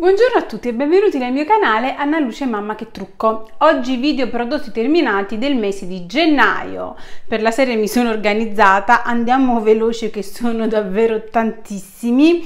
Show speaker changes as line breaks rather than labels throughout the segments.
Buongiorno a tutti e benvenuti nel mio canale Anna Luce Mamma che trucco. Oggi video prodotti terminati del mese di gennaio. Per la serie mi sono organizzata, andiamo veloce che sono davvero tantissimi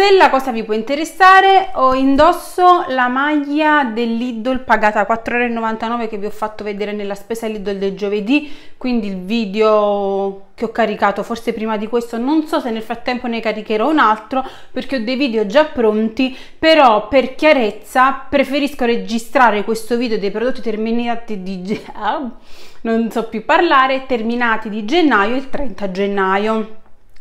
se la cosa vi può interessare? Ho indosso la maglia dell'Idol pagata 4,99€ che vi ho fatto vedere nella spesa Lidl del giovedì, quindi il video che ho caricato forse prima di questo, non so se nel frattempo ne caricherò un altro perché ho dei video già pronti, però per chiarezza preferisco registrare questo video dei prodotti terminati di... Ah, non so più parlare, terminati di gennaio il 30 gennaio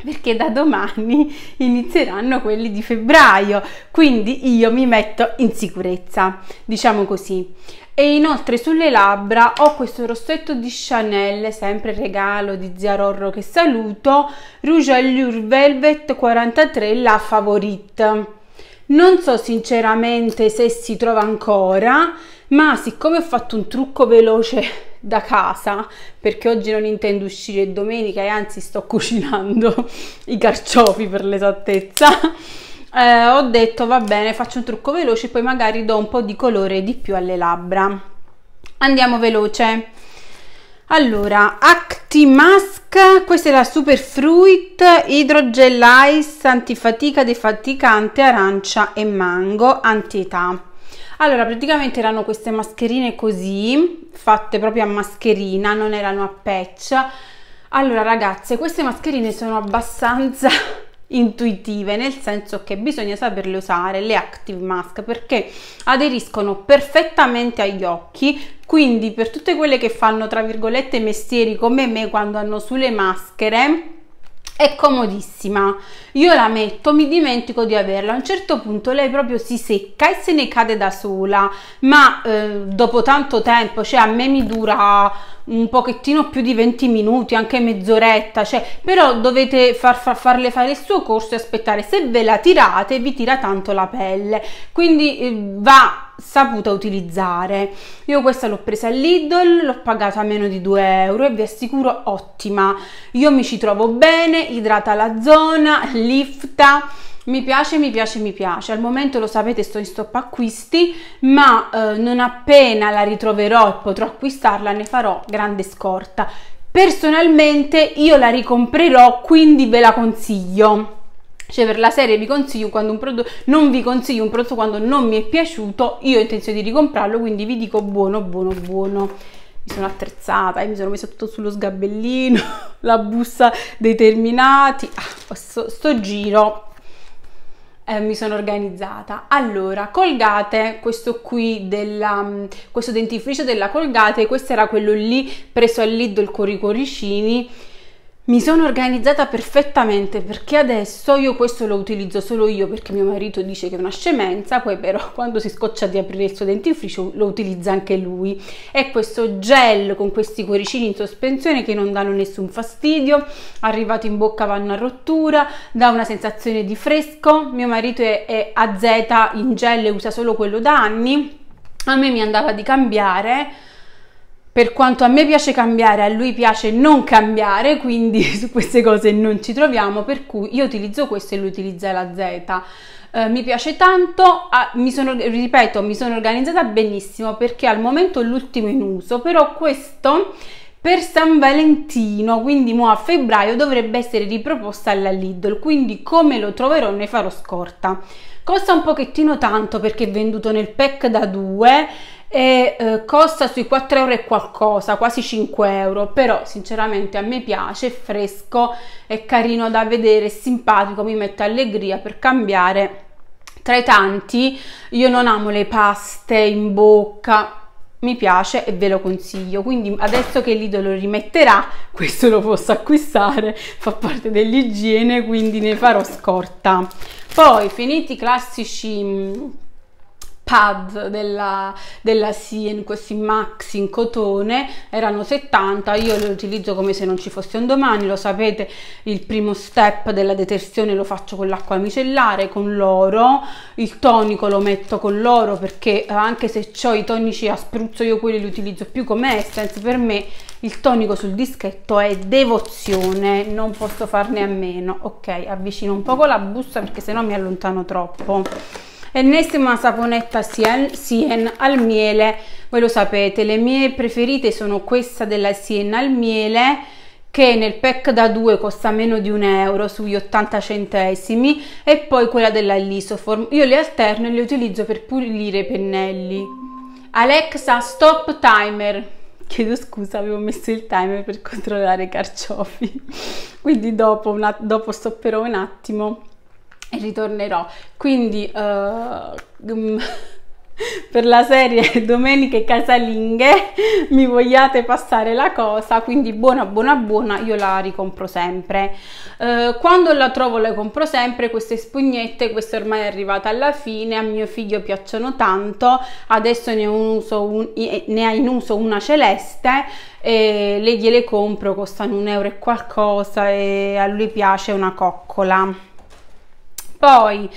perché da domani inizieranno quelli di febbraio, quindi io mi metto in sicurezza, diciamo così. E inoltre sulle labbra ho questo rossetto di Chanel, sempre regalo di Zia Rorro che saluto, Rouge Allure Velvet 43, la favorite. Non so sinceramente se si trova ancora, ma siccome ho fatto un trucco veloce da casa perché oggi non intendo uscire domenica e anzi sto cucinando i carciofi per l'esattezza eh, ho detto va bene faccio un trucco veloce poi magari do un po' di colore di più alle labbra andiamo veloce allora, Acti Mask, questa è la Super Fruit Hydrogel Ice antifatica, defaticante, arancia e mango, antietà allora praticamente erano queste mascherine così fatte proprio a mascherina non erano a patch allora ragazze queste mascherine sono abbastanza intuitive nel senso che bisogna saperle usare le active mask perché aderiscono perfettamente agli occhi quindi per tutte quelle che fanno tra virgolette mestieri come me quando hanno sulle maschere è comodissima io la metto mi dimentico di averla a un certo punto lei proprio si secca e se ne cade da sola ma eh, dopo tanto tempo cioè a me mi dura un pochettino più di 20 minuti, anche mezz'oretta, cioè, però dovete far, far, farle fare il suo corso e aspettare. Se ve la tirate vi tira tanto la pelle, quindi eh, va saputa utilizzare. Io questa l'ho presa all'Idol, l'ho pagata a meno di 2 euro e vi assicuro ottima. Io mi ci trovo bene, idrata la zona, lifta mi piace, mi piace, mi piace. Al momento lo sapete sto in stop acquisti, ma eh, non appena la ritroverò e potrò acquistarla ne farò grande scorta. Personalmente io la ricomprerò, quindi ve la consiglio. Cioè per la serie vi consiglio quando un prodotto, non vi consiglio un prodotto quando non mi è piaciuto, io ho intenzione di ricomprarlo, quindi vi dico buono, buono, buono mi sono attrezzata e eh, mi sono messa tutto sullo sgabellino, la busta dei terminati. Ah, sto, sto giro eh, mi sono organizzata. Allora, Colgate, questo qui della mm, questo dentifricio della Colgate, questo era quello lì preso al Lidl con i coricini mi sono organizzata perfettamente perché adesso io questo lo utilizzo solo io perché mio marito dice che è una scemenza, poi però quando si scoccia di aprire il suo dentifricio lo utilizza anche lui. È questo gel con questi cuoricini in sospensione che non danno nessun fastidio, arrivato in bocca vanno a rottura, dà una sensazione di fresco, mio marito è, è AZ in gel e usa solo quello da anni, a me mi andava di cambiare per quanto a me piace cambiare, a lui piace non cambiare, quindi su queste cose non ci troviamo, per cui io utilizzo questo e lui utilizza la Z. Eh, mi piace tanto, ah, mi sono, ripeto, mi sono organizzata benissimo perché al momento è l'ultimo in uso, però questo per San Valentino, quindi mo a febbraio dovrebbe essere riproposta alla Lidl, quindi come lo troverò ne farò scorta. Costa un pochettino tanto perché è venduto nel pack da due, e eh, costa sui 4 euro e qualcosa, quasi 5 euro, però sinceramente a me piace, è fresco, è carino da vedere, è simpatico, mi mette allegria per cambiare. Tra i tanti, io non amo le paste in bocca, mi piace e ve lo consiglio quindi adesso che Lido lo rimetterà questo lo posso acquistare fa parte dell'igiene quindi ne farò scorta poi finiti i classici mm, pad della, della Sien, questi maxi in cotone, erano 70, io li utilizzo come se non ci fosse un domani, lo sapete, il primo step della detersione lo faccio con l'acqua micellare, con l'oro, il tonico lo metto con l'oro perché anche se ho i tonici a spruzzo io quelli li utilizzo più come essence, per me il tonico sul dischetto è devozione, non posso farne a meno. Ok, avvicino un poco la busta perché sennò mi allontano troppo ennesima saponetta Sien, Sien al miele voi lo sapete le mie preferite sono questa della Sien al miele che nel pack da 2 costa meno di un euro sugli 80 centesimi e poi quella della Lisoform io le alterno e le utilizzo per pulire i pennelli Alexa stop timer chiedo scusa avevo messo il timer per controllare i carciofi quindi dopo, una, dopo stopperò un attimo e ritornerò. Quindi uh, per la serie Domeniche Casalinghe mi vogliate passare la cosa, quindi buona buona buona io la ricompro sempre. Eh, quando la trovo la compro sempre, queste spugnette, questa ormai è arrivata alla fine, a mio figlio piacciono tanto, adesso ne, un, eh, ne ha in uso una celeste e le gliele compro, costano un euro e qualcosa e a lui piace una coccola poi,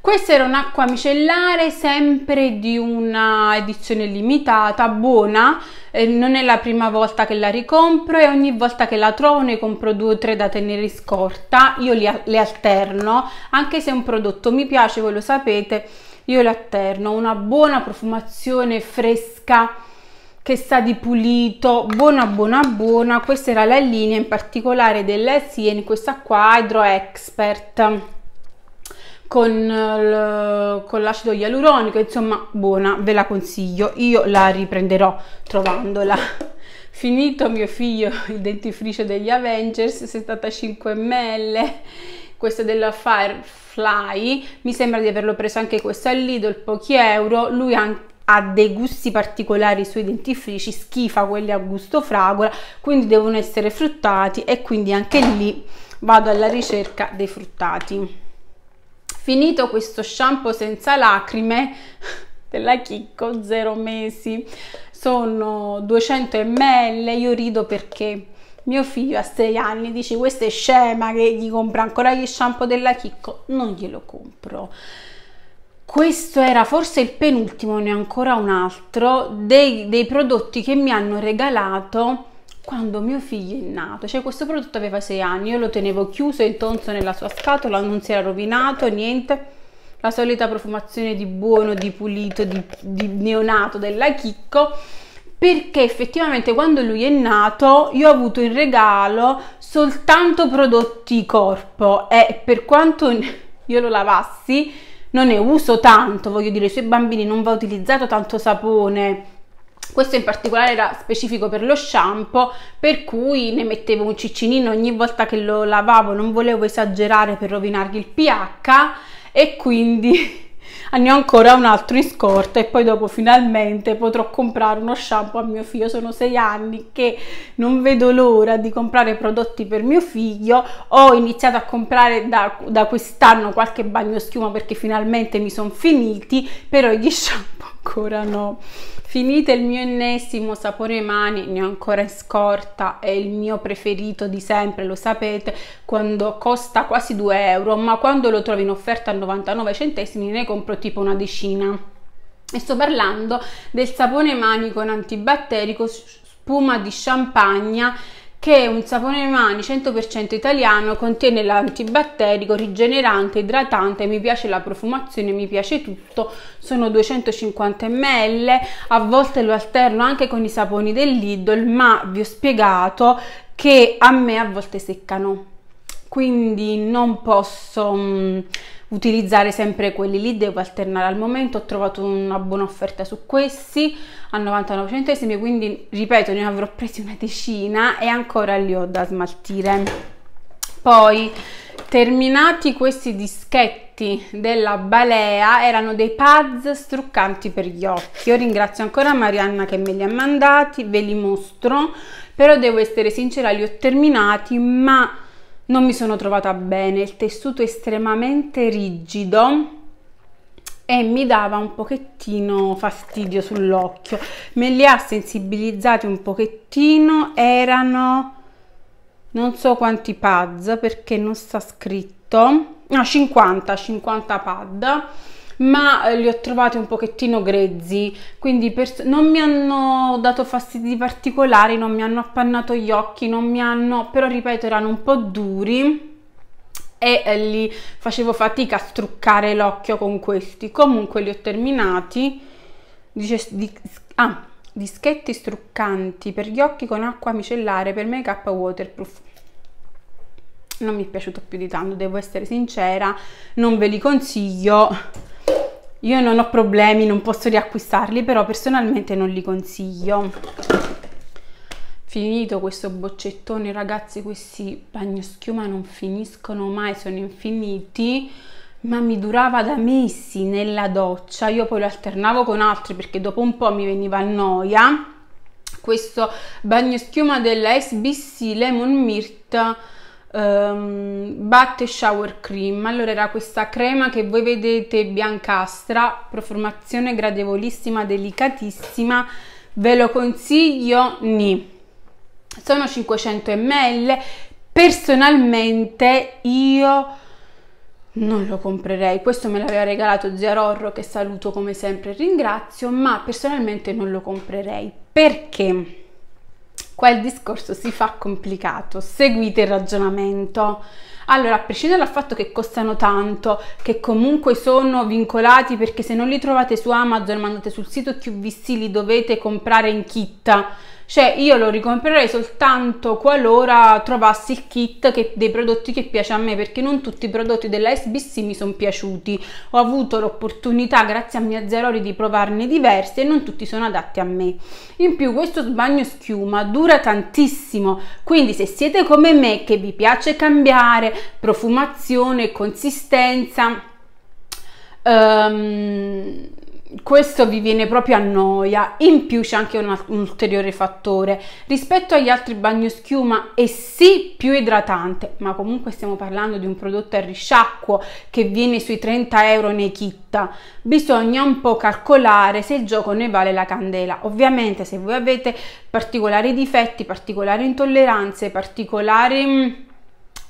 questa era un'acqua micellare sempre di una edizione limitata, buona, eh, non è la prima volta che la ricompro e ogni volta che la trovo ne compro due o tre da tenere in scorta, io li, le alterno, anche se un prodotto mi piace, voi lo sapete, io le alterno, una buona profumazione fresca che sa di pulito, buona buona buona, questa era la linea in particolare della Sien, questa qua Hydro Expert con, eh, con l'acido ialuronico, insomma buona, ve la consiglio, io la riprenderò trovandola. Finito mio figlio il dentifricio degli Avengers, 75 ml, questo è della Firefly, mi sembra di averlo preso anche questo al all'Idol, pochi euro, lui anche ha dei gusti particolari sui dentifrici, schifa quelli a gusto fragola, quindi devono essere fruttati e quindi anche lì vado alla ricerca dei fruttati finito questo shampoo senza lacrime della Chicco 0 mesi sono 200 ml io rido perché mio figlio ha 6 anni dice questa è scema che gli compra ancora gli shampoo della Chicco non glielo compro questo era forse il penultimo ne ho ancora un altro dei, dei prodotti che mi hanno regalato quando mio figlio è nato, cioè questo prodotto aveva 6 anni, io lo tenevo chiuso e intonso nella sua scatola, non si era rovinato, niente, la solita profumazione di buono, di pulito, di, di neonato, della chicco, perché effettivamente quando lui è nato io ho avuto in regalo soltanto prodotti corpo e per quanto io lo lavassi non ne uso tanto, voglio dire, sui bambini non va utilizzato tanto sapone, questo in particolare era specifico per lo shampoo per cui ne mettevo un ciccinino ogni volta che lo lavavo non volevo esagerare per rovinargli il pH e quindi ne ho ancora un altro in scorta e poi dopo finalmente potrò comprare uno shampoo a mio figlio. Sono sei anni che non vedo l'ora di comprare prodotti per mio figlio. Ho iniziato a comprare da, da quest'anno qualche bagno schiuma perché finalmente mi sono finiti, però gli shampoo ancora no. Finite il mio ennesimo sapone mani, ne ho ancora in scorta, è il mio preferito di sempre, lo sapete, quando costa quasi 2 euro, ma quando lo trovi in offerta a 99 centesimi ne compro tipo una decina. E sto parlando del sapone mani con antibatterico, spuma di champagne che è un sapone mani 100% italiano, contiene l'antibatterico, rigenerante, idratante, mi piace la profumazione, mi piace tutto, sono 250 ml, a volte lo alterno anche con i saponi dell'Idol, ma vi ho spiegato che a me a volte seccano quindi non posso mh, mm, utilizzare sempre quelli lì, devo alternare al momento, ho trovato una buona offerta su questi a 99 centesimi, quindi ripeto ne avrò presi una decina e ancora li ho da smaltire. Poi terminati questi dischetti della Balea erano dei pads struccanti per gli occhi. Io ringrazio ancora Marianna che me li ha mandati, ve li mostro, però devo essere sincera, li ho terminati, ma non mi sono trovata bene, il tessuto estremamente rigido e mi dava un pochettino fastidio sull'occhio. Me li ha sensibilizzati un pochettino, erano non so quanti pads perché non sta scritto, no 50, 50 pad ma eh, li ho trovati un pochettino grezzi, quindi pers- non mi hanno dato fastidi particolari, non mi hanno appannato gli occhi, non mi hanno, però ripeto, erano un po' duri e eh, li facevo fatica a struccare l'occhio con questi. Comunque li ho terminati. Dice di, ah, dischetti struccanti per gli occhi con acqua micellare per make up waterproof non mi è piaciuto più di tanto, devo essere sincera, non ve li consiglio. Io non ho problemi, non posso riacquistarli, però personalmente non li consiglio. Finito questo boccettone, ragazzi, questi bagnoschiuma non finiscono mai, sono infiniti ma mi durava da mesi nella doccia, io poi lo alternavo con altri perché dopo un po' mi veniva noia. Questo bagno schiuma della SBC Lemon Mirt um, Batte Shower Cream. Allora era questa crema che voi vedete biancastra, profumazione gradevolissima, delicatissima. Ve lo consiglio, ni. Sono 500 ml. Personalmente io non lo comprerei. Questo me l'aveva regalato Zia Rorro, che saluto come sempre e ringrazio, ma personalmente non lo comprerei. Perché? Qua il discorso si fa complicato, seguite il ragionamento. Allora, a prescindere dal fatto che costano tanto, che comunque sono vincolati perché se non li trovate su Amazon, mandate sul sito QVC, li dovete comprare in kit cioè io lo ricomprerei soltanto qualora trovassi il kit che, dei prodotti che piace a me perché non tutti i prodotti della SBC mi sono piaciuti ho avuto l'opportunità grazie a mia Zerori di provarne diversi e non tutti sono adatti a me in più questo sbagno schiuma dura tantissimo quindi se siete come me che vi piace cambiare profumazione consistenza um, questo vi viene proprio a noia. In più c'è anche un, un, ulteriore fattore. Rispetto agli altri bagnoschiuma è sì più idratante, ma comunque stiamo parlando di un prodotto a risciacquo che viene sui 30 euro nei kit. Bisogna un po' calcolare se il gioco ne vale la candela. Ovviamente se voi avete particolari difetti, particolari intolleranze, particolari...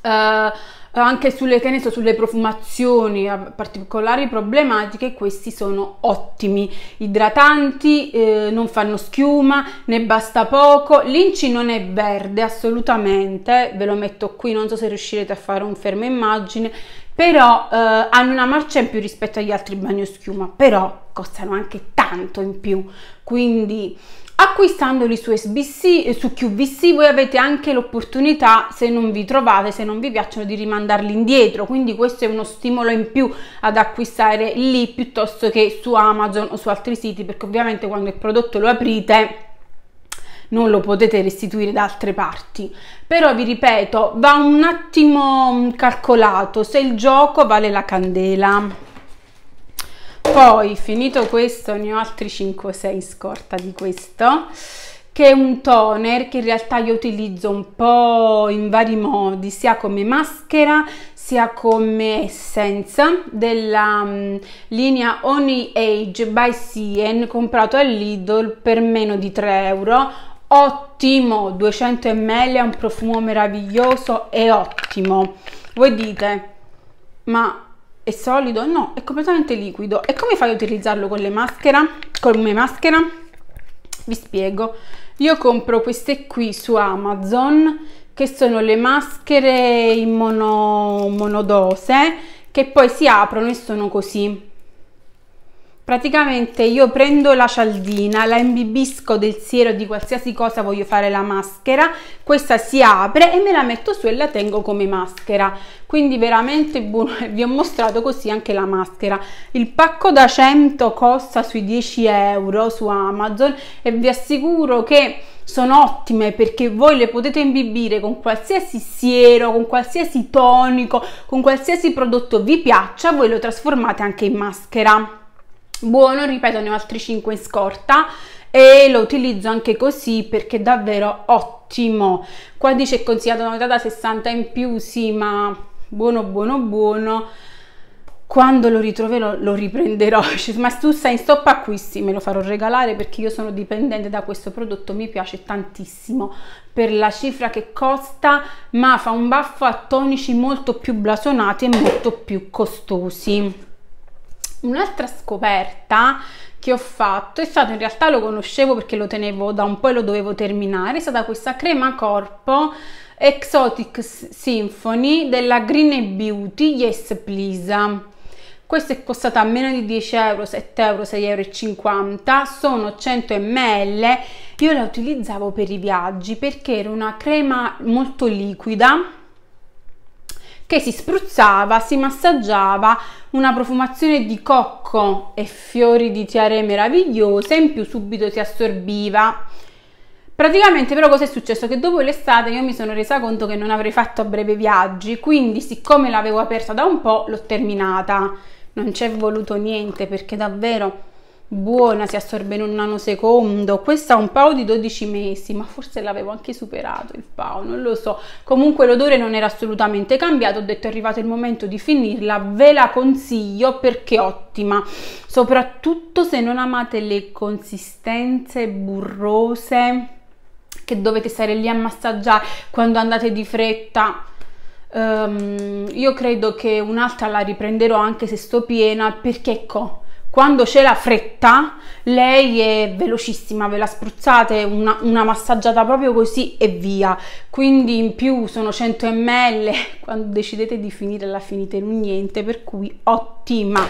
Uh, eh, anche sulle, che ne so, sulle profumazioni, a particolari problematiche, questi sono ottimi. Idratanti, eh, non fanno schiuma, ne basta poco. L'inci non è verde assolutamente, ve lo metto qui, non so se riuscirete a fare un fermo immagine, però eh, hanno una marcia in più rispetto agli altri bagnoschiuma, però costano anche tanto in più, quindi Acquistandoli su SBC e su QVC voi avete anche l'opportunità, se non vi trovate, se non vi piacciono, di rimandarli indietro, quindi questo è uno stimolo in più ad acquistare lì piuttosto che su Amazon o su altri siti, perché ovviamente quando il prodotto lo aprite non lo potete restituire da altre parti però vi ripeto va un attimo calcolato se il gioco vale la candela poi finito questo ne ho altri 5-6 in scorta di questo che è un toner che in realtà io utilizzo un po' in vari modi, sia come maschera sia come essence della um, linea Oni Age by Sien comprato Lidl per meno di 3 euro ottimo 200 ml è un profumo meraviglioso e ottimo voi dite ma è solido? No, è completamente liquido. E come fai ad utilizzarlo con le maschere? Come maschera? Vi spiego. Io compro queste qui su Amazon, che sono le maschere in mono, monodose, che poi si aprono e sono così Praticamente io prendo la cialdina, la imbibisco del siero di qualsiasi cosa voglio fare la maschera, questa si apre e me la metto su e la tengo come maschera. Quindi veramente buono, vi ho mostrato così anche la maschera. Il pacco da 100 costa sui 10 euro su Amazon e vi assicuro che sono ottime perché voi le potete imbibire con qualsiasi siero, con qualsiasi tonico, con qualsiasi prodotto vi piaccia, voi lo trasformate anche in maschera buono ripeto ne ho altri 5 in scorta e lo utilizzo anche così perché è davvero ottimo qua dice consigliato una metà da 60 in più sì ma buono buono buono quando lo ritroverò lo riprenderò cioè, ma tu sei in stop acquisti me lo farò regalare perché io sono dipendente da questo prodotto mi piace tantissimo per la cifra che costa ma fa un baffo a tonici molto più blasonati e molto più costosi Un'altra scoperta che ho fatto è stata in realtà lo conoscevo perché lo tenevo da un po' e lo dovevo terminare, è stata questa crema corpo Exotic Symphony della Green Beauty Yes Please. Questa è costata a meno di 10 euro, 7 euro, 6,50 euro, sono 100 ml. Io la utilizzavo per i viaggi perché era una crema molto liquida che si spruzzava, si massaggiava, una profumazione di cocco e fiori di tiare meravigliose, in più subito si assorbiva. Praticamente però cosa è successo? Che dopo l'estate io mi sono resa conto che non avrei fatto a breve viaggi, quindi siccome l'avevo aperta da un po' l'ho terminata. Non c'è voluto niente perché davvero buona, si assorbe in un nanosecondo. Questa ha un PAO di 12 mesi, ma forse l'avevo anche superato il PAO, non lo so. Comunque l'odore non era assolutamente cambiato, ho detto è arrivato il momento di finirla, ve la consiglio perché è ottima, soprattutto se non amate le consistenze burrose che dovete stare lì a massaggiare quando andate di fretta. Um, io credo che un'altra la riprenderò anche se sto piena perché ecco quando c'è la fretta lei è velocissima, ve la spruzzate una, una, massaggiata proprio così e via. Quindi in più sono 100 ml quando decidete di finire la finite in un niente, per cui ottima.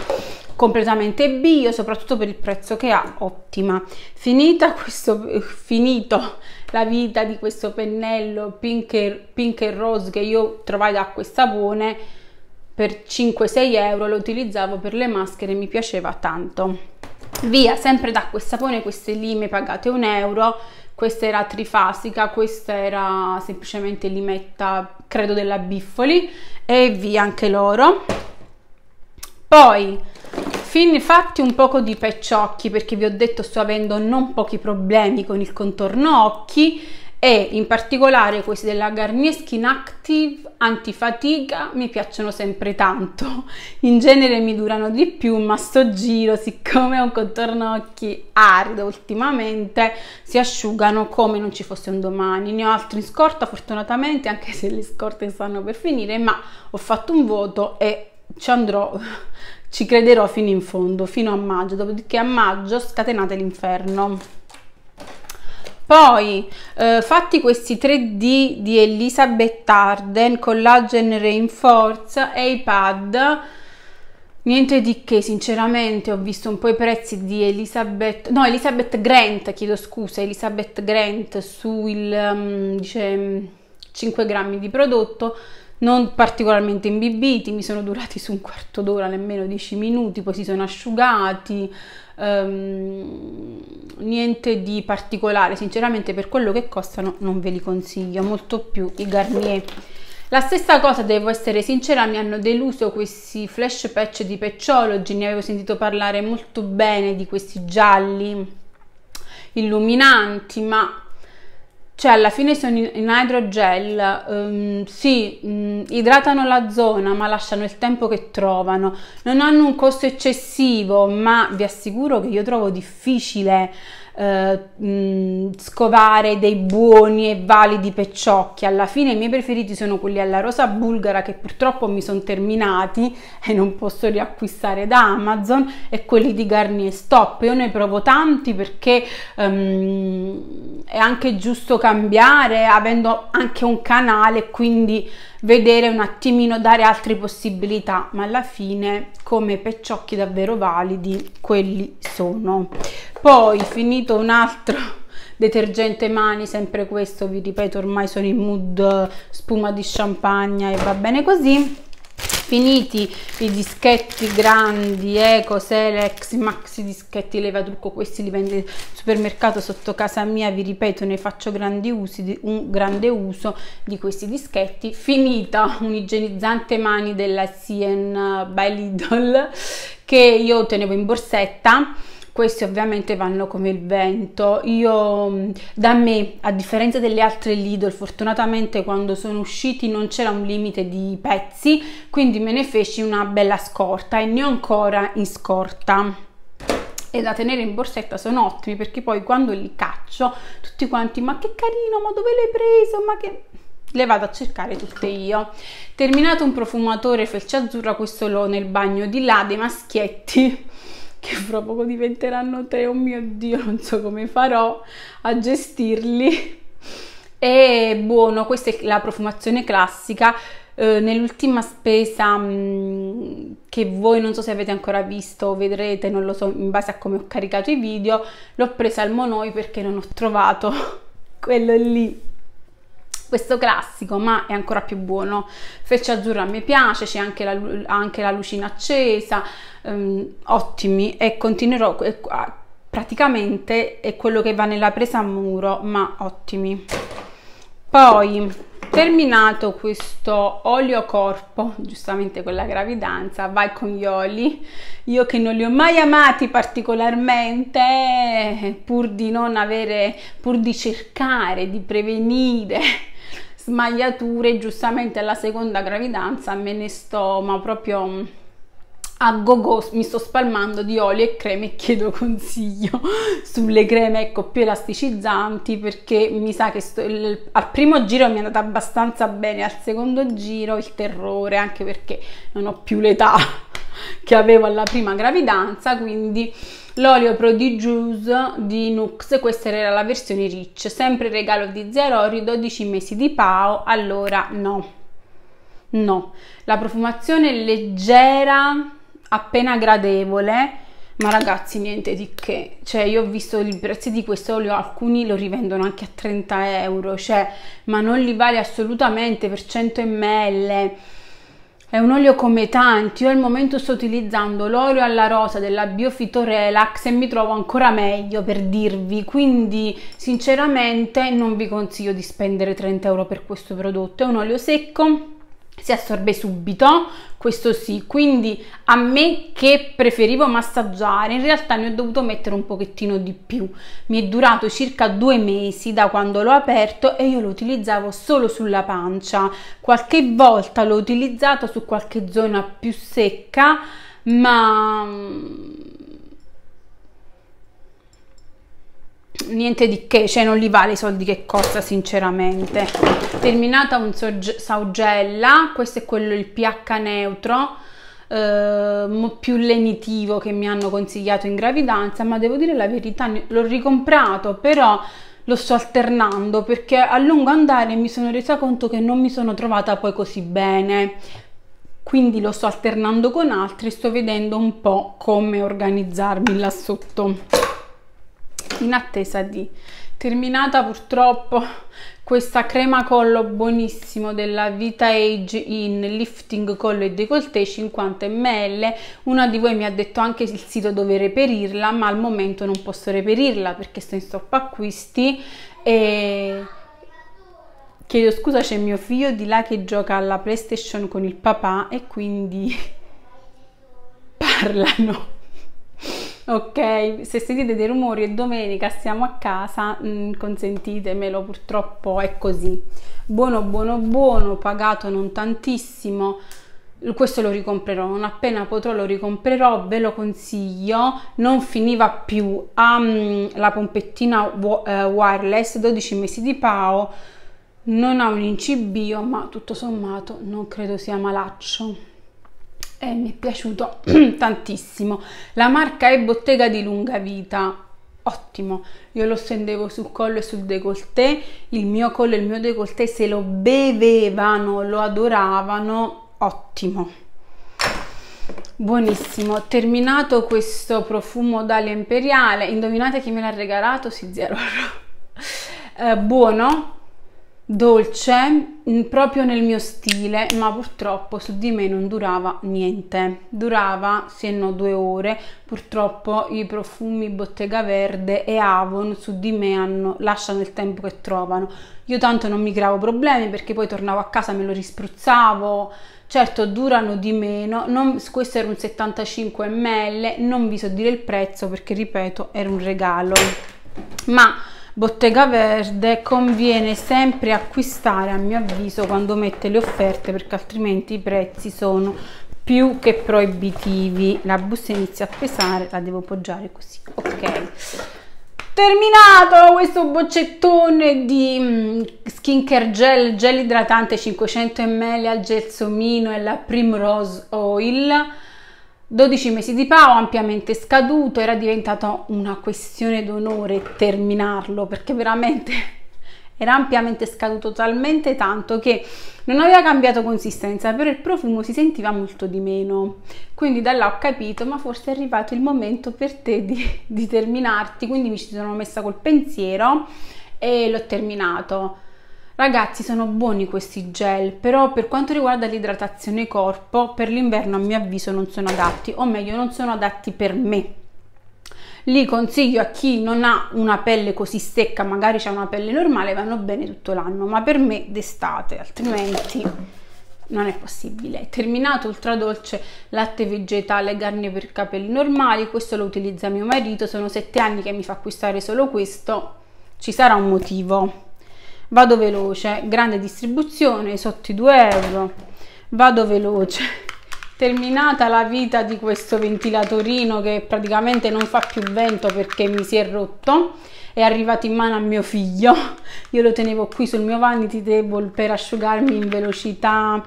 Completamente bio, soprattutto per il prezzo che ha, ottima. Finita questo, finito la vita di questo pennello pink e, pink e rose che io trovai da acqua e sapone, per 5-6 euro, lo utilizzavo per le maschere, mi piaceva tanto. Via, sempre da e sapone, queste lime pagate 1 euro, questa era trifasica, questa era semplicemente limetta, credo della Biffoli, e via anche loro. Poi, fin fatti un poco di pecciocchi, perché vi ho detto sto avendo non pochi problemi con il contorno occhi, e in particolare questi della Garnier Skin Active antifatica mi piacciono sempre tanto in genere mi durano di più ma sto giro siccome ho un contorno occhi arido ultimamente si asciugano come non ci fosse un domani ne ho altri in scorta fortunatamente anche se le scorte stanno per finire ma ho fatto un voto e ci andrò ci crederò fino in fondo fino a maggio dopodiché a maggio scatenate l'inferno poi, eh, fatti questi 3D di Elisabeth Arden, Collagen Reinforce e i pad, niente di che, sinceramente ho visto un po' i prezzi di Elisabeth, no Elisabeth Grant, chiedo scusa, Elisabeth Grant sui um, 5 grammi di prodotto, non particolarmente imbibiti, mi sono durati su un quarto d'ora, nemmeno 10 minuti, poi si sono asciugati, um, niente di particolare sinceramente per quello che costano non ve li consiglio molto più i Garnier la stessa cosa, devo essere sincera, mi hanno deluso questi flash patch di Pecciology, ne avevo sentito parlare molto bene di questi gialli illuminanti, ma cioè alla fine sono in hydrogel, um, sì, um, idratano la zona ma lasciano il tempo che trovano, non hanno un costo eccessivo ma vi assicuro che io trovo difficile eh, mh, scovare dei buoni e validi pecciocchi. Alla fine i miei preferiti sono quelli alla rosa bulgara che purtroppo mi sono terminati e non posso riacquistare da Amazon e quelli di Garnier Stop. Io ne provo tanti perché um, è anche giusto cambiare avendo anche un canale quindi vedere un attimino, dare altre possibilità, ma alla fine come pecciocchi davvero validi quelli sono. Poi finito un altro detergente mani, sempre questo vi ripeto ormai sono in mood spuma di champagne e va bene così finiti i dischetti grandi eco selex maxi dischetti levatrucco questi li vende al supermercato sotto casa mia vi ripeto ne faccio grandi usi un grande uso di questi dischetti finita un igienizzante mani della Sien by Lidl che io tenevo in borsetta questi ovviamente vanno come il vento. Io mm, da me, a differenza delle altre Lidl, fortunatamente quando sono usciti non c'era un limite di pezzi, quindi me ne feci una bella scorta e ne ho ancora in scorta e da tenere in borsetta sono ottimi perché poi quando li caccio tutti quanti ma che carino ma dove l'hai preso ma che le vado a cercare tutte io terminato un profumatore felce azzurra questo l'ho nel bagno di là dei maschietti che fra poco diventeranno tre, oh mio Dio, non so come farò a gestirli. E buono, questa è la profumazione classica. Eh, nell'ultima spesa mh, mm, che voi non so se avete ancora visto, vedrete, non lo so, in base a come ho caricato i video, l'ho presa al Monoi perché non ho trovato quello lì questo classico ma è ancora più buono feccia azzurra mi piace c'è anche la, anche la lucina accesa ehm, ottimi e continuerò praticamente è quello che va nella presa a muro ma ottimi poi terminato questo olio corpo giustamente con la gravidanza vai con gli oli io che non li ho mai amati particolarmente eh, pur di non avere pur di cercare di prevenire smagliature, giustamente alla seconda gravidanza me ne sto, ma proprio mm, a go -go, mi sto spalmando di olio e creme e chiedo consiglio sulle creme ecco più elasticizzanti perché mi sa che sto, il, al primo giro mi è andata abbastanza bene al secondo giro il terrore anche perché non ho più l'età che avevo alla prima gravidanza, quindi l'olio Prodigious di Nux, questa era la versione rich, sempre regalo di Zerori, 12 mesi di Pao, allora no, no, la profumazione è leggera, appena gradevole, ma ragazzi niente di che, cioè io ho visto i prezzi di questo olio, alcuni lo rivendono anche a 30 euro, cioè ma non li vale assolutamente per 100 ml, è un olio come tanti, io al momento sto utilizzando l'olio alla rosa della Biofito Relax e mi trovo ancora meglio per dirvi, quindi sinceramente non vi consiglio di spendere 30 euro per questo prodotto, è un olio secco, si assorbe subito, questo sì, quindi a me che preferivo massaggiare, in realtà ne ho dovuto mettere un pochettino di più. Mi è durato circa due mesi da quando l'ho aperto e io lo utilizzavo solo sulla pancia. Qualche volta l'ho utilizzato su qualche zona più secca, ma mm, niente di che, cioè non gli vale i soldi che costa sinceramente. Terminata un saugella, questo è quello il pH neutro, eh, più lenitivo che mi hanno consigliato in gravidanza, ma devo dire la verità, l'ho ricomprato, però lo sto alternando perché a lungo andare mi sono resa conto che non mi sono trovata poi così bene. Quindi lo sto alternando con altri, sto vedendo un po' come organizzarmi là sotto in attesa di terminata purtroppo questa crema collo buonissimo della Vita Age in lifting collo e décolleté 50 ml una di voi mi ha detto anche il sito dove reperirla ma al momento non posso reperirla perché sto in stop acquisti e chiedo scusa c'è mio figlio di là che gioca alla playstation con il papà e quindi parlano ok, se sentite dei rumori e domenica siamo a casa, mh, mm, consentitemelo, purtroppo è così. Buono, buono, buono, pagato non tantissimo questo lo ricomprerò non appena potrò lo ricomprerò ve lo consiglio non finiva più ha um, la pompettina eh, wireless 12 mesi di pao non ha un incibio ma tutto sommato non credo sia malaccio e mi è piaciuto tantissimo. La marca è Bottega di Lunga Vita, ottimo. Io lo stendevo sul collo e sul décolleté, il mio collo e il mio décolleté se lo bevevano, lo adoravano, ottimo. Buonissimo, terminato questo profumo d'alia imperiale, indovinate chi me l'ha regalato? Sì, zero. eh, buono, dolce mm, proprio nel mio stile ma purtroppo su di me non durava niente durava se no due ore purtroppo i profumi bottega verde e avon su di me hanno, lasciano il tempo che trovano io tanto non mi creavo problemi perché poi tornavo a casa me lo rispruzzavo certo durano di meno non, questo era un 75 ml non vi so dire il prezzo perché ripeto era un regalo ma Bottega Verde conviene sempre acquistare a mio avviso quando mette le offerte perché altrimenti i prezzi sono più che proibitivi la busta inizia a pesare la devo poggiare così ok terminato questo boccettone di mm, skincare gel gel idratante 500 ml al gelsomino e la primrose oil 12 mesi di PAO ampiamente scaduto, era diventata una questione d'onore terminarlo perché veramente era ampiamente scaduto talmente tanto che non aveva cambiato consistenza, però il profumo si sentiva molto di meno. Quindi da là ho capito, ma forse è arrivato il momento per te di, di terminarti, quindi mi ci sono messa col pensiero e l'ho terminato Ragazzi, sono buoni questi gel, però per quanto riguarda l'idratazione corpo, per l'inverno a mio avviso non sono adatti, o meglio, non sono adatti per me. Li consiglio a chi non ha una pelle così secca, magari c'è una pelle normale, vanno bene tutto l'anno, ma per me d'estate, altrimenti non è possibile. Terminato ultra dolce, latte vegetale, carne per capelli normali, questo lo utilizza mio marito, sono sette anni che mi fa acquistare solo questo, ci sarà un motivo vado veloce, grande distribuzione sotto i 2 euro, vado veloce. Terminata la vita di questo ventilatorino che praticamente non fa più vento perché mi si è rotto, è arrivato in mano a mio figlio, io lo tenevo qui sul mio vanity table per asciugarmi in velocità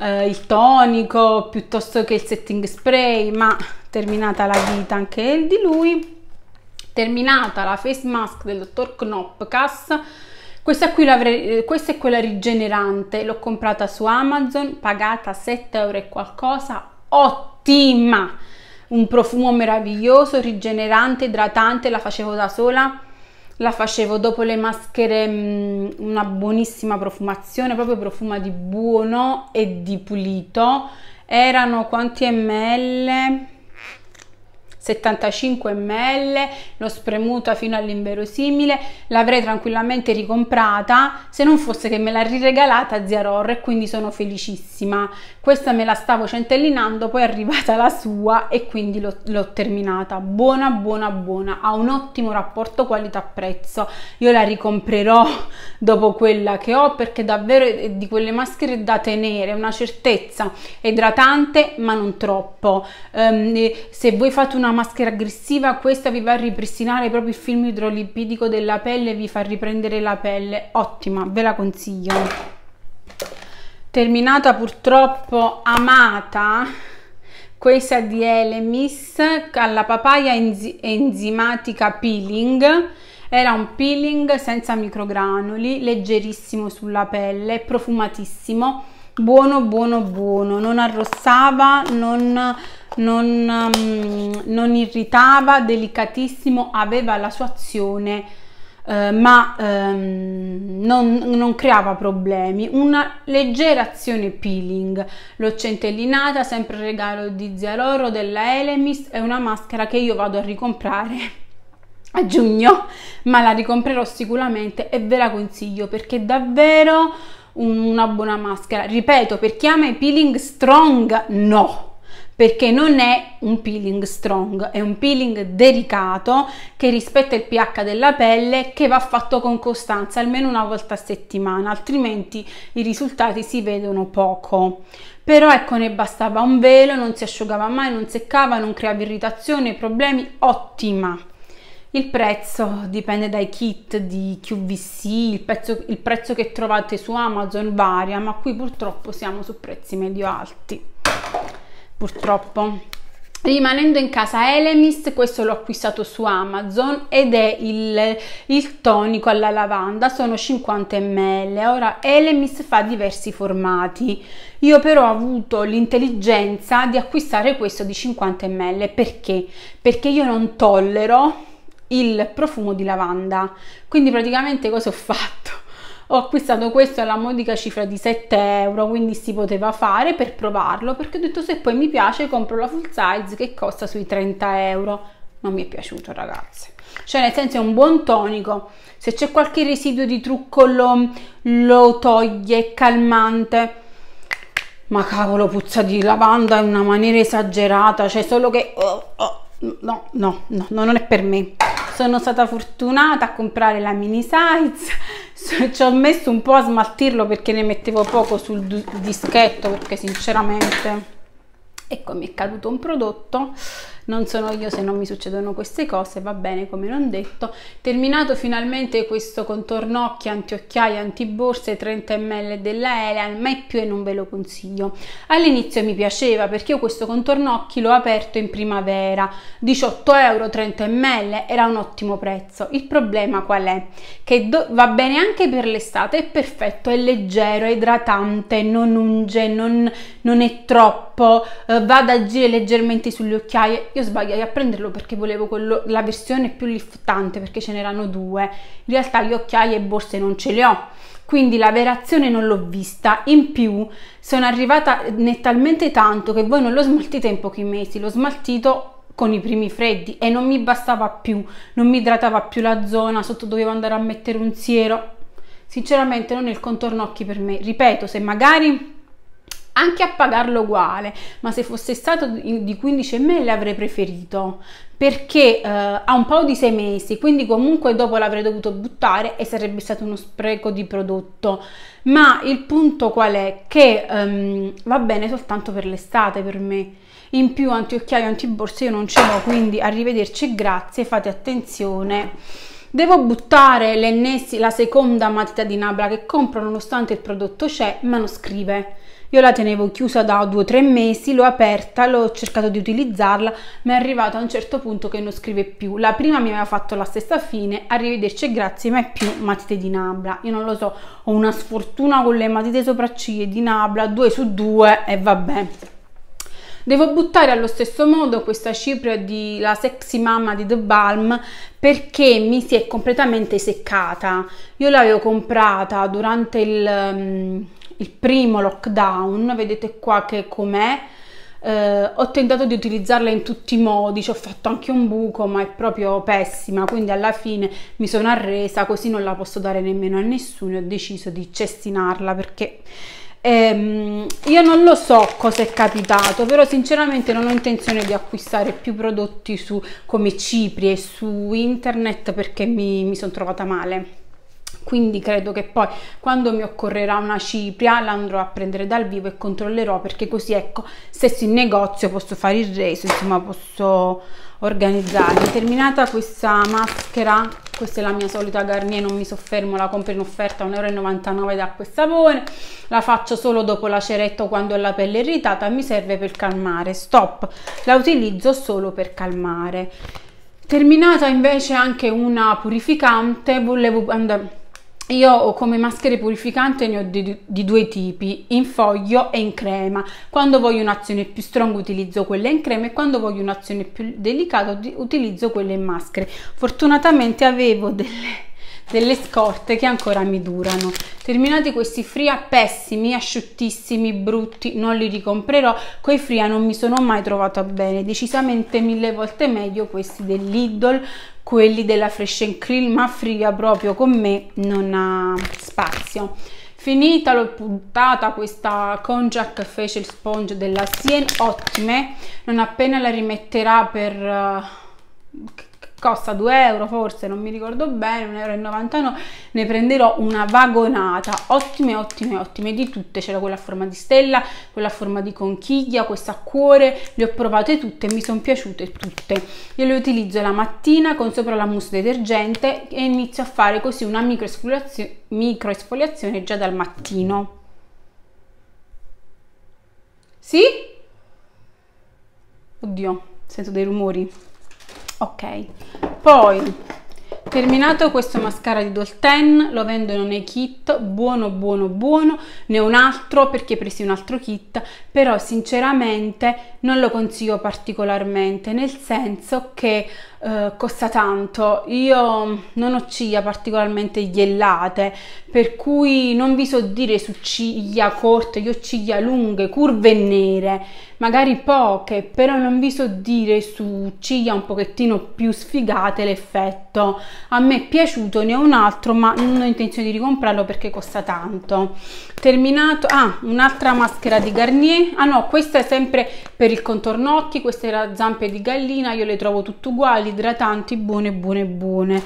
eh, il tonico piuttosto che il setting spray, ma terminata la vita anche di lui, terminata la face mask del dottor Knopkas, questa, qui eh, questa è quella rigenerante, l'ho comprata su Amazon, pagata 7 euro e qualcosa, ottima! Un profumo meraviglioso, rigenerante, idratante, la facevo da sola, la facevo dopo le maschere, mm, una buonissima profumazione, proprio profuma di buono e di pulito. Erano quanti ml? 75 ml, l'ho spremuta fino all'inverosimile, l'avrei tranquillamente ricomprata se non fosse che me l'ha riregalata zia Ror e quindi sono felicissima. Questa me la stavo centellinando, poi è arrivata la sua e quindi l'ho terminata. Buona, buona, buona, ha un ottimo rapporto qualità-prezzo. Io la ricomprerò dopo quella che ho perché davvero è di quelle maschere da tenere, una certezza idratante ma non troppo. Um, se voi fate una una maschera aggressiva, questa vi va a ripristinare proprio il film idrolipidico della pelle e vi fa riprendere la pelle. Ottima, ve la consiglio. Terminata purtroppo amata questa di Elemis alla papaya enz enzimatica peeling. Era un peeling senza microgranuli, leggerissimo sulla pelle, profumatissimo buono buono buono non arrossava non, non, um, non irritava delicatissimo aveva la sua azione eh, ma ehm, non, non, creava problemi una leggera azione peeling l'ho centellinata sempre regalo di zia loro della Elemis è una maschera che io vado a ricomprare a giugno ma la ricomprerò sicuramente e ve la consiglio perché davvero una buona maschera. Ripeto, per chi ama i peeling strong, no perché non è un peeling strong, è un peeling delicato che rispetta il pH della pelle che va fatto con costanza almeno una volta a settimana, altrimenti i risultati si vedono poco. Però ecco, ne bastava un velo, non si asciugava mai, non seccava, non creava irritazione, problemi, ottima. Il prezzo dipende dai kit di QVC, il, prezzo, il prezzo che trovate su Amazon varia, ma qui purtroppo siamo su prezzi medio alti. Purtroppo. Rimanendo in casa Elemis, questo l'ho acquistato su Amazon ed è il, il, tonico alla lavanda, sono 50 ml. Ora Elemis fa diversi formati, io però ho avuto l'intelligenza di acquistare questo di 50 ml perché? Perché io non tollero il profumo di lavanda. Quindi praticamente cosa ho fatto? Ho acquistato questo alla modica cifra di 7 euro, quindi si poteva fare per provarlo, perché ho detto se poi mi piace compro la full size che costa sui 30 euro. Non mi è piaciuto ragazzi. Cioè nel senso è un buon tonico, se c'è qualche residuo di trucco lo, lo toglie, è calmante ma cavolo puzza di lavanda in una maniera esagerata, cioè solo che oh, oh, no, no, no, non è per me sono stata fortunata a comprare la mini size ci ho messo un po' a smaltirlo perché ne mettevo poco sul dischetto perché sinceramente ecco mi è caduto un prodotto non sono io se non mi succedono queste cose, va bene come non detto. Terminato finalmente questo contorno occhi, anti anti borse 30 ml della Elean, mai più e non ve lo consiglio. All'inizio mi piaceva perché io questo contorno occhi l'ho aperto in primavera, 18 euro 30 ml, era un ottimo prezzo. Il problema qual è? Che va bene anche per l'estate, è perfetto, è leggero, è idratante, non unge, non, non è troppo, eh, va ad agire leggermente sulle occhiaie. Io io sbagliai a prenderlo perché volevo quello, la versione più liftante perché ce n'erano due, in realtà gli occhiali e borse non ce le ho, quindi la verazione non l'ho vista, in più sono arrivata nettamente tanto che voi non lo smaltite in pochi mesi, l'ho smaltito con i primi freddi e non mi bastava più, non mi idratava più la zona, sotto dovevo andare a mettere un siero, sinceramente non è il contorno occhi per me, ripeto se magari anche a pagarlo uguale, ma se fosse stato di 15 e me l'avrei preferito perché eh, ha un po' di sei mesi, quindi comunque dopo l'avrei dovuto buttare e sarebbe stato uno spreco di prodotto. Ma il punto qual è? Che um, va bene soltanto per l'estate per me. In più antiocchiaio, antiborsa io non ce l'ho, quindi arrivederci grazie, fate attenzione. Devo buttare l'ennessi, la seconda matita di Nabla che compro nonostante il prodotto c'è, ma non scrive. Io la tenevo chiusa da due o tre mesi, l'ho aperta, l'ho cercato di utilizzarla, ma è arrivato a un certo punto che non scrive più. La prima mi aveva fatto la stessa fine, arrivederci e grazie, ma è più matite di nabla. Io non lo so, ho una sfortuna con le matite sopracciglia di nabla, due su due e vabbè. Devo buttare allo stesso modo questa cipria di La Sexy Mama di The Balm perché mi si è completamente seccata. Io l'avevo comprata durante il ehm, il primo lockdown, vedete qua che com'è, eh, ho tentato di utilizzarla in tutti i modi, ci ho fatto anche un buco ma è proprio pessima, quindi alla fine mi sono arresa, così non la posso dare nemmeno a nessuno, ho deciso di cestinarla perché ehm, io non lo so cosa è capitato, però sinceramente non ho intenzione di acquistare più prodotti su, come Cipri e su internet perché mi, mi sono trovata male quindi credo che poi quando mi occorrerà una cipria l'andrò a prendere dal vivo e controllerò perché così ecco stesso in negozio posso fare il reso insomma posso organizzare terminata questa maschera questa è la mia solita Garnier non mi soffermo la compro in offerta 1,99 euro da questo sapone la faccio solo dopo la ceretta quando ho la pelle irritata mi serve per calmare stop la utilizzo solo per calmare terminata invece anche una purificante volevo andare io come maschere purificante ne ho di, di, due tipi, in foglio e in crema. Quando voglio un'azione più strong utilizzo quella in crema e quando voglio un'azione più delicata utilizzo quella in maschere. Fortunatamente avevo delle delle scorte che ancora mi durano terminati questi fria pessimi asciuttissimi brutti non li ricomprerò coi fria non mi sono mai trovata bene decisamente mille volte meglio questi dell'idol quelli della Fresh and Cream ma fria proprio con me non ha spazio finita l'ho puntata questa Conjac Facial Sponge della Sien ottime non appena la rimetterà per uh, costa 2 euro forse non mi ricordo bene 1,99 euro ne prenderò una vagonata ottime ottime ottime di tutte c'era quella a forma di stella quella a forma di conchiglia questa a cuore le ho provate tutte e mi sono piaciute tutte io le utilizzo la mattina con sopra la mousse detergente e inizio a fare così una microesfoliazione micro già dal mattino sì? oddio sento dei rumori ok poi terminato questo mascara di Dolten lo vendono nei kit buono buono buono ne ho un altro perché presi un altro kit però sinceramente non lo consiglio particolarmente nel senso che eh, costa tanto. Io non ho ciglia particolarmente ghiellate, per cui non vi so dire su ciglia corte, io ho ciglia lunghe, curve e nere, magari poche, però non vi so dire su ciglia un pochettino più sfigate l'effetto. A me è piaciuto, ne ho un altro, ma non ho intenzione di ricomprarlo perché costa tanto. Terminato, ah, un'altra maschera di Garnier. Ah no, questa è sempre per il contorno occhi, queste era zampe di gallina, io le trovo tutte uguali idratanti buone buone buone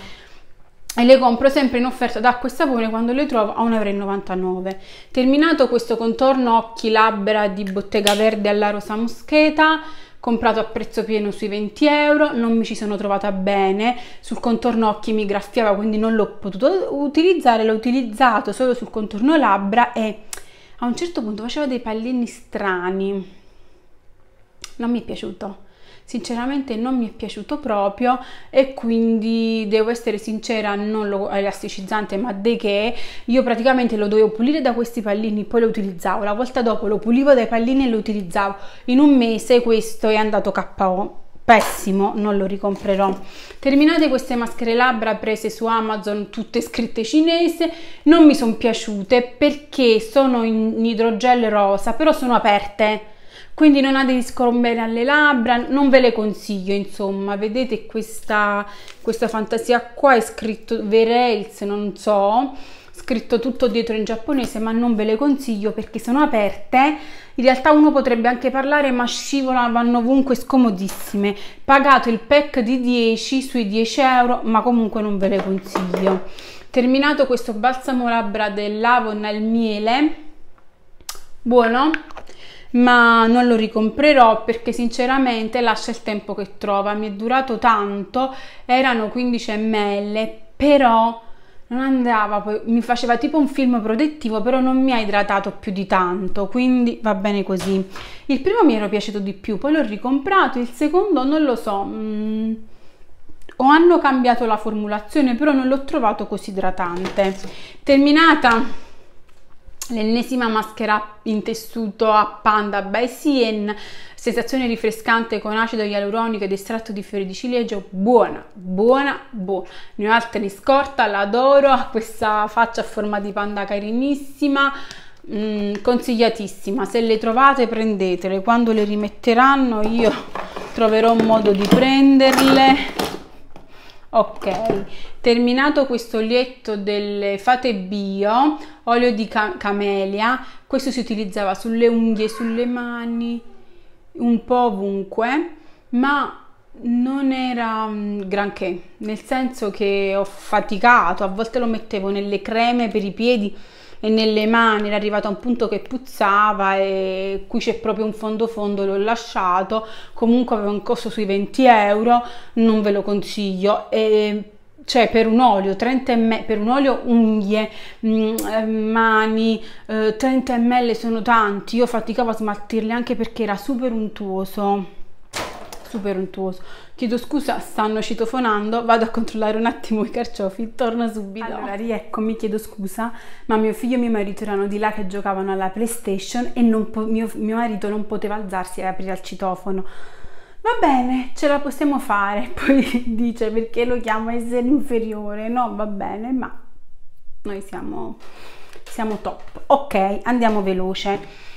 e le compro sempre in offerta da acqua e sapone quando le trovo a 1,99€. Terminato questo contorno occhi labbra di Bottega Verde alla Rosa Moscheta, comprato a prezzo pieno sui 20 euro, non mi ci sono trovata bene, sul contorno occhi mi graffiava quindi non l'ho potuto utilizzare, l'ho utilizzato solo sul contorno labbra e a un certo punto faceva dei pallini strani, non mi è piaciuto sinceramente non mi è piaciuto proprio e quindi devo essere sincera, non lo elasticizzante ma de che io praticamente lo dovevo pulire da questi pallini, poi lo utilizzavo, la volta dopo lo pulivo dai pallini e lo utilizzavo. In un mese questo è andato KO pessimo, non lo ricomprerò. Terminate queste maschere labbra prese su Amazon, tutte scritte cinese, non mi sono piaciute perché sono in idrogel rosa, però sono aperte quindi non ha aderiscono bene alle labbra, non ve le consiglio insomma, vedete questa, questa fantasia qua è scritto Verels, non so, scritto tutto dietro in giapponese ma non ve le consiglio perché sono aperte in realtà uno potrebbe anche parlare ma scivola vanno ovunque scomodissime pagato il pack di 10 sui 10 euro ma comunque non ve le consiglio terminato questo balsamo labbra dell'Avon al miele buono ma non lo ricomprerò perché sinceramente lascia il tempo che trova. Mi è durato tanto, erano 15 ml, però non andava, poi mi faceva tipo un film protettivo, però non mi ha idratato più di tanto, quindi va bene così. Il primo mi era piaciuto di più, poi l'ho ricomprato, il secondo non lo so. Mm, o hanno cambiato la formulazione, però non l'ho trovato così idratante. Terminata l'ennesima maschera in tessuto a Panda by Sien, sensazione rifrescante con acido ialuronico ed estratto di fiori di ciliegio, buona, buona, buona. Ne ho altre di scorta, l'adoro, ha questa faccia a forma di panda carinissima, mm, consigliatissima. Se le trovate prendetele, quando le rimetteranno io troverò un modo di prenderle. Ok, Terminato questo lietto delle fate bio, olio di cam- camelia, questo si utilizzava sulle unghie, sulle mani, un po' ovunque, ma non era mm, granché, nel senso che ho faticato, a volte lo mettevo nelle creme per i piedi e nelle mani, era arrivato a un punto che puzzava e qui c'è proprio un fondo fondo, l'ho lasciato, comunque aveva un costo sui 20 euro, non ve lo consiglio e cioè per un olio 30 ml per un olio unghie mm, eh, mani 30 eh, ml sono tanti io faticavo a smaltirli anche perché era super untuoso super untuoso chiedo scusa stanno citofonando vado a controllare un attimo i carciofi torno subito allora rieccomi chiedo scusa ma mio figlio e mio marito erano di là che giocavano alla playstation e mio, mio marito non poteva alzarsi e aprire il citofono va bene, ce la possiamo fare. Poi dice perché lo chiama essere inferiore. No, va bene, ma noi siamo, siamo top. Ok, andiamo veloce.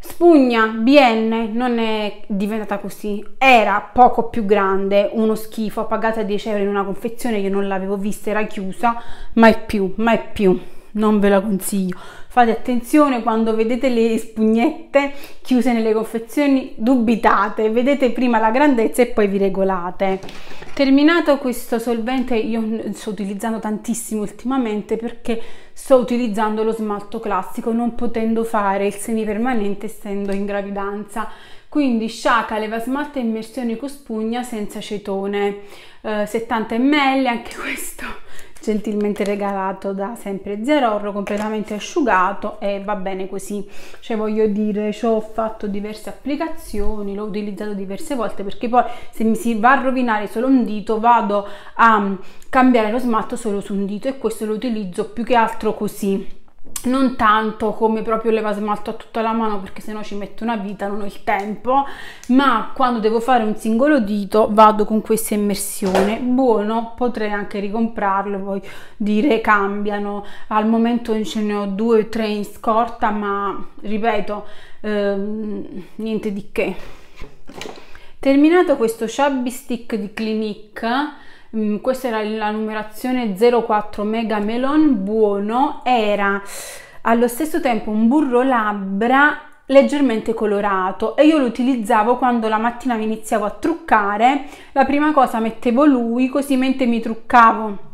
Spugna BN non è diventata così, era poco più grande, uno schifo, pagata 10 euro in una confezione, io non l'avevo vista, era chiusa, mai più, mai più, non ve la consiglio fate attenzione quando vedete le spugnette chiuse nelle confezioni, dubitate, vedete prima la grandezza e poi vi regolate. Terminato questo solvente, io sto utilizzando tantissimo ultimamente perché sto utilizzando lo smalto classico, non potendo fare il semipermanente essendo in gravidanza. Quindi sciaca, leva smalto e immersione con spugna senza cetone, eh, 70 ml, anche questo gentilmente regalato da sempre zero Zerorro, completamente asciugato e va bene così. Cioè voglio dire, ci ho fatto diverse applicazioni, l'ho utilizzato diverse volte perché poi se mi si va a rovinare solo un dito vado a mm, cambiare lo smalto solo su un dito e questo lo utilizzo più che altro così non tanto come proprio leva smalto a tutta la mano perché sennò ci metto una vita, non ho il tempo, ma quando devo fare un singolo dito vado con questa immersione, buono, potrei anche ricomprarlo e poi dire cambiano, al momento ce ne ho due o tre in scorta, ma ripeto, ehm, niente di che. Terminato questo chubby stick di Clinique, mh, mm, questa era la numerazione 04 Mega Melon Buono, era allo stesso tempo un burro labbra leggermente colorato e io lo utilizzavo quando la mattina mi iniziavo a truccare, la prima cosa mettevo lui così mentre mi truccavo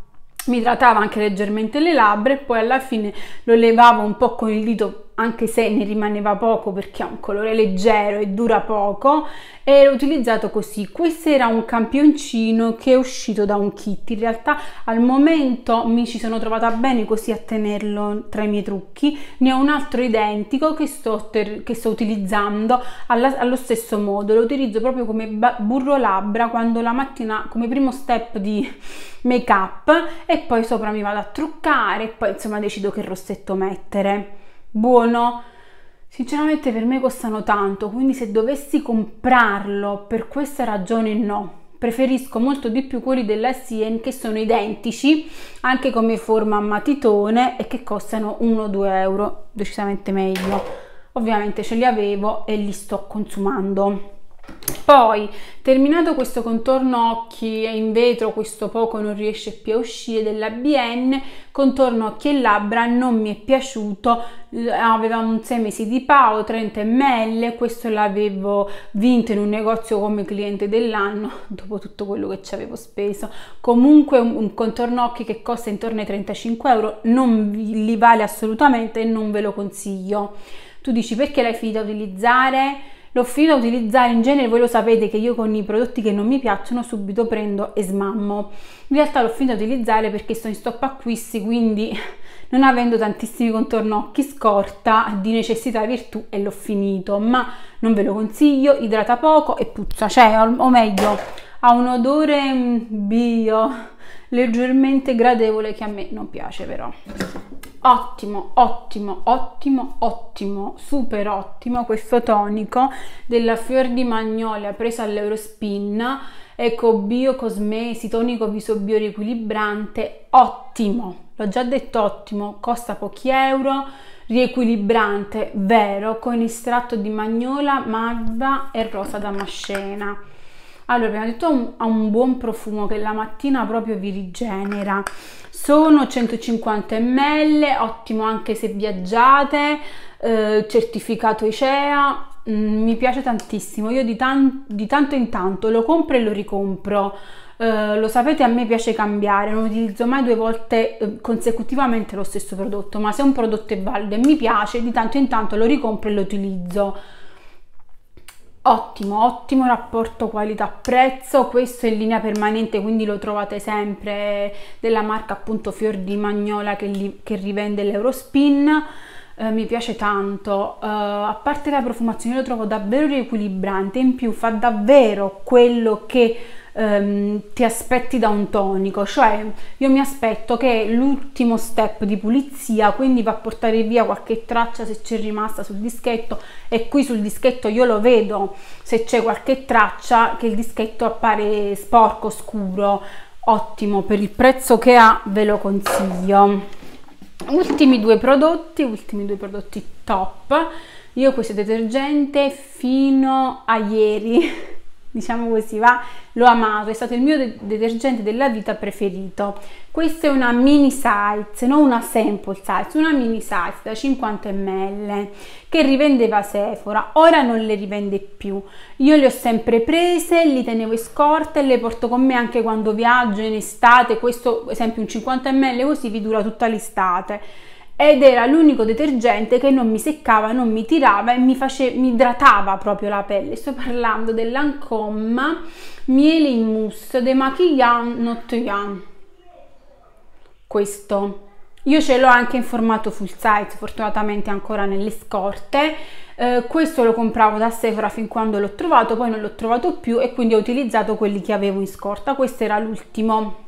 mi idratava anche leggermente le labbra e poi alla fine lo levavo un po' con il dito anche se ne rimaneva poco perché ha un colore leggero e dura poco e l'ho utilizzato così questo era un campioncino che è uscito da un kit in realtà al momento mi ci sono trovata bene così a tenerlo tra i miei trucchi ne ho un altro identico che sto, che sto utilizzando alla, allo stesso modo lo utilizzo proprio come burro labbra quando la mattina come primo step di make up e poi sopra mi vado a truccare e poi insomma decido che rossetto mettere buono, sinceramente per me costano tanto, quindi se dovessi comprarlo per questa ragione no. Preferisco molto di più quelli della Sien che sono identici anche come forma a matitone e che costano 1-2 euro, decisamente meglio. Ovviamente ce li avevo e li sto consumando. Poi, terminato questo contorno occhi in vetro, questo poco non riesce più a uscire della BN, contorno occhi e labbra non mi è piaciuto, avevamo un 6 mesi di Pau, 30 ml, questo l'avevo vinto in un negozio come cliente dell'anno, dopo tutto quello che ci avevo speso. Comunque un contorno occhi che costa intorno ai 35 euro non li vale assolutamente e non ve lo consiglio. Tu dici perché l'hai finita a utilizzare? L'ho finito a utilizzare, in genere voi lo sapete che io con i prodotti che non mi piacciono subito prendo e smammo. In realtà l'ho finito a utilizzare perché sono in stop acquisti, quindi non avendo tantissimi contornocchi scorta di necessità e virtù e l'ho finito, ma non ve lo consiglio, idrata poco e puzza, cioè o meglio ha un odore mm, bio leggermente gradevole che a me non piace però ottimo, ottimo, ottimo, ottimo, super ottimo questo tonico della Fior di Magnolia presa all'Eurospin, eco bio cosmesi, tonico viso bio riequilibrante, ottimo, l'ho già detto ottimo, costa pochi euro, riequilibrante, vero, con estratto di magnola, malva e rosa damascena allora prima di tutto ha un, buon profumo che la mattina proprio vi rigenera sono 150 ml ottimo anche se viaggiate eh, certificato ICEA mm, mi piace tantissimo io di, tan di tanto in tanto lo compro e lo ricompro Uh, lo sapete, a me piace cambiare, non utilizzo mai due volte uh, consecutivamente lo stesso prodotto, ma se un prodotto è valido e mi piace, di tanto in tanto lo ricompro e lo utilizzo ottimo, ottimo rapporto qualità-prezzo, questo è in linea permanente quindi lo trovate sempre della marca appunto Fior di Magnola che, li, che rivende l'Eurospin, eh, mi piace tanto, eh, a parte la profumazione lo trovo davvero riequilibrante, in più fa davvero quello che ehm, ti aspetti da un tonico, cioè io mi aspetto che l'ultimo step di pulizia, quindi va a portare via qualche traccia se c'è rimasta sul dischetto e qui sul dischetto io lo vedo se c'è qualche traccia che il dischetto appare sporco, scuro, ottimo per il prezzo che ha, ve lo consiglio. Ultimi due prodotti, ultimi due prodotti top. Io questo detergente fino a ieri diciamo così, va, l'ho amato, è stato il mio de detergente della vita preferito. Questa è una mini size, non una sample size, una mini size da 50 ml che rivendeva Sephora, ora non le rivende più. Io le ho sempre prese, li tenevo in scorta e le porto con me anche quando viaggio in estate, questo esempio un 50 ml così vi dura tutta l'estate ed era l'unico detergente che non mi seccava, non mi tirava e mi, face, mi idratava proprio la pelle. Sto parlando dell'Ancomma Miele in Mousse de Maquillant Notrian. Questo. Io ce l'ho anche in formato full size, fortunatamente ancora nelle scorte. Eh, questo lo compravo da Sephora fin quando l'ho trovato, poi non l'ho trovato più e quindi ho utilizzato quelli che avevo in scorta. Questo era l'ultimo.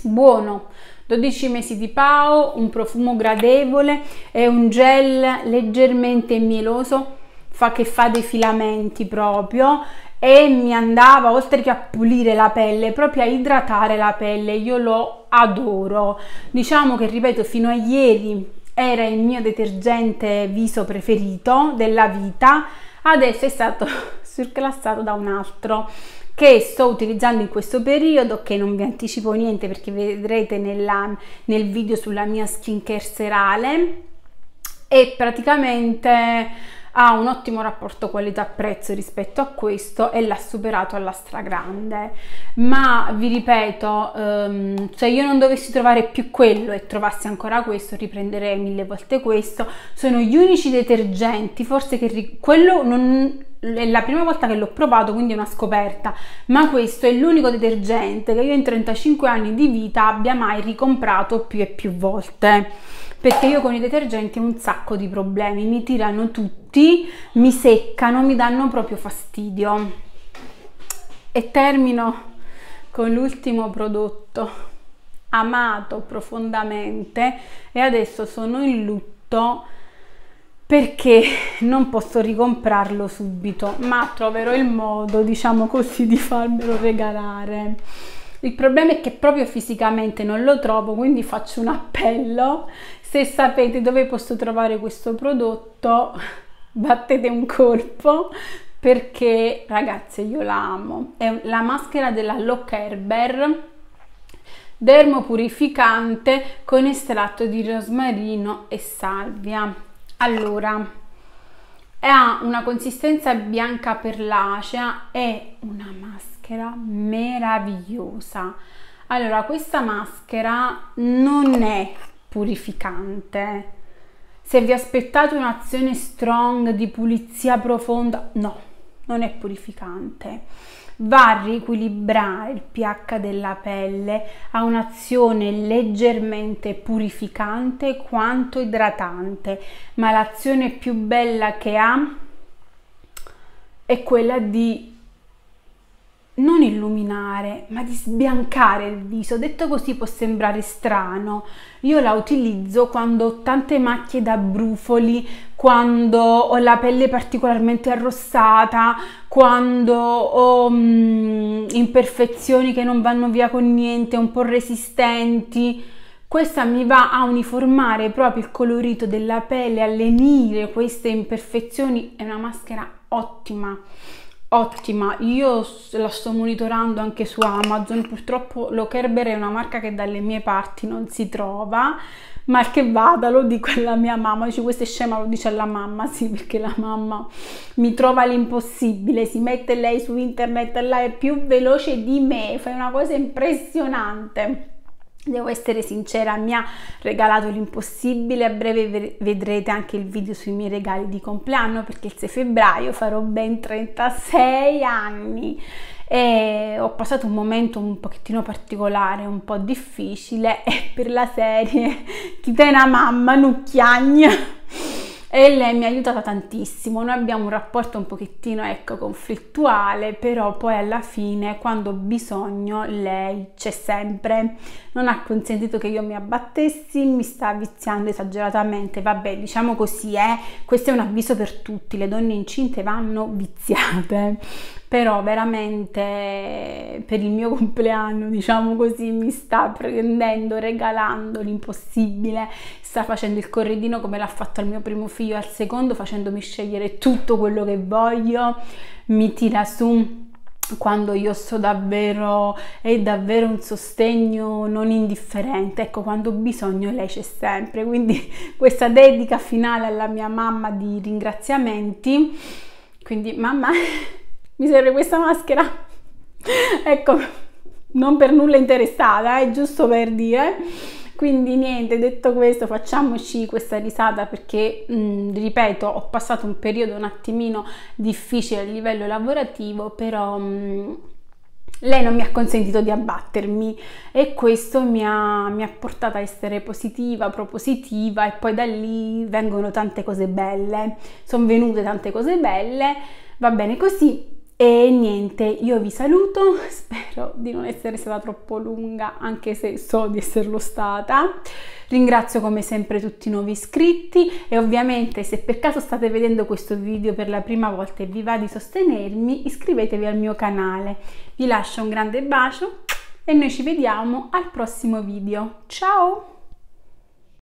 Buono, 12 mesi di Pao, un profumo gradevole, è un gel leggermente mieloso fa che fa dei filamenti proprio e mi andava oltre che a pulire la pelle proprio a idratare la pelle io lo adoro diciamo che ripeto fino a ieri era il mio detergente viso preferito della vita adesso è stato surclassato da un altro che sto utilizzando in questo periodo che non vi anticipo niente perché vedrete nella, nel video sulla mia skincare serale e praticamente ha un ottimo rapporto qualità-prezzo rispetto a questo e l'ha superato alla stragrande. Ma vi ripeto, ehm, se io non dovessi trovare più quello e trovassi ancora questo, riprenderei mille volte questo. Sono gli unici detergenti, forse che quello non è la prima volta che l'ho provato, quindi è una scoperta, ma questo è l'unico detergente che io in 35 anni di vita abbia mai ricomprato più e più volte. Perché io con i detergenti ho un sacco di problemi, mi tirano tutti, mi seccano, mi danno proprio fastidio. E termino con l'ultimo prodotto amato profondamente e adesso sono in lutto perché non posso ricomprarlo subito, ma troverò il modo, diciamo così, di farmelo regalare. Il problema è che proprio fisicamente non lo trovo, quindi faccio un appello. Se sapete dove posso trovare questo prodotto, battete un colpo perché ragazze io la amo. È la maschera della Lock Herber dermopurificante con estratto di rosmarino e salvia allora, ha una consistenza bianca perlacea, e una maschera meravigliosa. Allora, questa maschera non è purificante. Se vi aspettate un'azione strong di pulizia profonda, no, non è purificante va a riequilibrare il pH della pelle, ha un'azione leggermente purificante quanto idratante, ma l'azione più bella che ha è quella di non illuminare, ma di sbiancare il viso. Detto così può sembrare strano. Io la utilizzo quando ho tante macchie da brufoli, quando ho la pelle particolarmente arrossata, quando ho mm, imperfezioni che non vanno via con niente, un po' resistenti. Questa mi va a uniformare proprio il colorito della pelle, a lenire queste imperfezioni. È una maschera ottima ottima io la sto monitorando anche su amazon purtroppo lo kerber è una marca che dalle mie parti non si trova ma che vada lo dico alla mia mamma dice questo è scema lo dice alla mamma sì perché la mamma mi trova l'impossibile si mette lei su internet là è più veloce di me fai una cosa impressionante Devo essere sincera, mi ha regalato l'impossibile, a breve vedrete anche il video sui miei regali di compleanno perché il 6 febbraio farò ben 36 anni e ho passato un momento un pochettino particolare, un po' difficile e per la serie chi te una mamma nucchiagna e lei mi ha aiutata tantissimo. Noi abbiamo un rapporto un pochettino ecco conflittuale, però poi alla fine quando ho bisogno lei c'è sempre non ha consentito che io mi abbattessi, mi sta viziando esageratamente, vabbè diciamo così eh? questo è un avviso per tutti, le donne incinte vanno viziate, però veramente per il mio compleanno diciamo così mi sta prendendo, regalando l'impossibile, sta facendo il corredino come l'ha fatto al mio primo figlio, al secondo facendomi scegliere tutto quello che voglio, mi tira su quando io sto davvero, è davvero un sostegno non indifferente, ecco quando ho bisogno lei c'è sempre, quindi questa dedica finale alla mia mamma di ringraziamenti, quindi mamma mi serve questa maschera, ecco non per nulla interessata, è eh, giusto per dire quindi niente, detto questo, facciamoci questa risata perché, mh, mm, ripeto, ho passato un periodo un attimino difficile a livello lavorativo, però... Mh, mm, lei non mi ha consentito di abbattermi e questo mi ha, mi ha, portato a essere positiva, propositiva e poi da lì vengono tante cose belle, sono venute tante cose belle, va bene così, e niente, io vi saluto, spero di non essere stata troppo lunga, anche se so di esserlo stata. Ringrazio come sempre tutti i nuovi iscritti e ovviamente se per caso state vedendo questo video per la prima volta e vi va di sostenermi, iscrivetevi al mio canale. Vi lascio un grande bacio e noi ci vediamo al prossimo video. Ciao!